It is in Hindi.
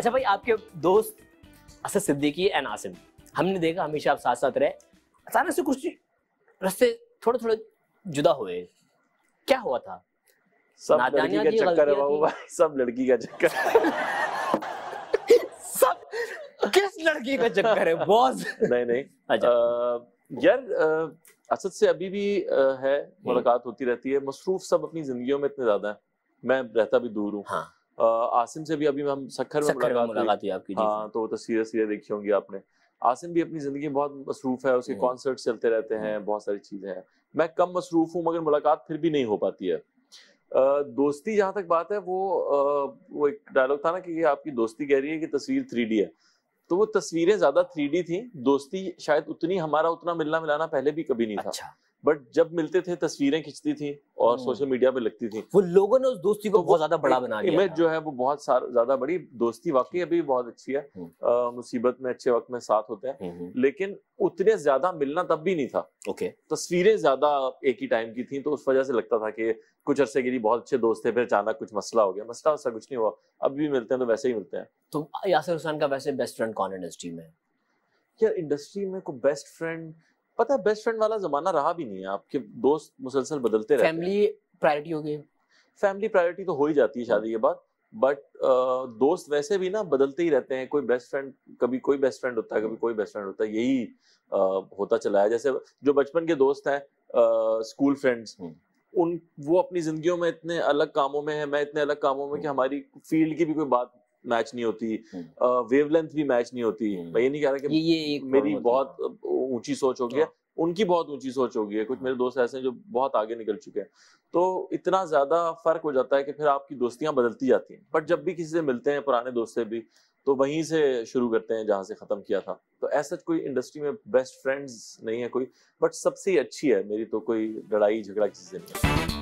अच्छा भाई आपके दोस्त असद सिद्दीकी एंड आसिम हमने देखा हमेशा आप साथ साथ रहे अचानक से कुछ रस्ते थोड़े थोड़े जुदा हुए क्या हुआ था सब लड़की का चक्कर है बाबू भाई सब लड़की का चक्कर सब किस लड़की का चक्कर है बॉस नहीं नहीं अच्छा। आ, यार आ, असद से अभी भी आ, है मुलाकात होती रहती है मसरूफ सब अपनी जिंदगियों में इतने ज्यादा है मैं रहता भी दूर हूँ हाँ। आसिम से भी अभी हम सखर में मुलाकात हुई आपकी हाँ तो तस्वीरें सीधे देखी होंगी आपने आसिम भी अपनी जिंदगी में बहुत मसरूफ है उसके कॉन्सर्ट चलते रहते हैं बहुत सारी चीजें हैं मैं कम मसरूफ हूँ मगर मुलाकात फिर भी नहीं हो पाती है दोस्ती जहाँ तक बात है वो वो एक डायलॉग था ना कि आपकी दोस्ती कह रही है कि तस्वीर थ्री है तो वो तस्वीरें ज्यादा थ्री थी दोस्ती शायद उतनी हमारा उतना मिलना मिलाना पहले भी कभी नहीं था अच्छा। बट जब मिलते थे तस्वीरें खींचती थी और सोशल हम्म। मीडिया पे लगती थी वो लोगों ने उस दोस्ती को तो बहुत ज्यादा बड़ा बना लिया इमेज जो है वो बहुत ज्यादा बड़ी दोस्ती वाकई अभी बहुत अच्छी है हम्म। मुसीबत में अच्छे वक्त में साथ होते हैं हम्म, लेकिन उतने ज्यादा मिलना तब भी नहीं था ओके तस्वीरें ज्यादा एक ही टाइम की थी तो उस वजह से लगता था कि कुछ अरसे के लिए बहुत अच्छे दोस्त थे फिर अचानक कुछ मसला हो गया मसला वैसा कुछ नहीं हुआ अब भी मिलते हैं तो वैसे ही मिलते हैं तो यासर हुसैन का वैसे बेस्ट फ्रेंड कौन इंडस्ट्री में यार इंडस्ट्री में कोई बेस्ट फ्रेंड पता है बेस्ट फ्रेंड वाला जमाना रहा भी नहीं है आपके दोस्त मुसलसल बदलते रहते फैमिली प्रायोरिटी हो गई फैमिली प्रायोरिटी तो हो ही जाती है शादी के बाद बट uh, दोस्त वैसे भी ना बदलते ही रहते हैं कोई बेस्ट फ्रेंड कभी कोई बेस्ट फ्रेंड होता है कभी कोई बेस्ट फ्रेंड होता है यही uh, होता चला है जैसे जो बचपन के दोस्त हैं स्कूल हम्म। फ्रेंड्स उन वो अपनी जिंदगियों में इतने अलग कामों में है मैं इतने अलग कामों में कि हम्म। हमारी फील्ड की भी कोई बात मैच नहीं होती वेवलेंथ हम्म। भी मैच नहीं होती हम्म। मैं ये नहीं कह रहा कि ये, ये मेरी बहुत ऊंची सोच होगी हाँ। उनकी बहुत ऊंची सोच होगी है कुछ हाँ। मेरे दोस्त ऐसे हैं जो बहुत आगे निकल चुके हैं तो इतना ज्यादा फर्क हो जाता है कि फिर आपकी दोस्तियां बदलती जाती हैं बट जब भी किसी से मिलते हैं पुराने दोस्त से भी तो वहीं से शुरू करते हैं जहां से ख़त्म किया था तो ऐसा कोई इंडस्ट्री में बेस्ट फ्रेंड्स नहीं है कोई बट सबसे अच्छी है मेरी तो कोई लड़ाई झगड़ा किसी से नहीं है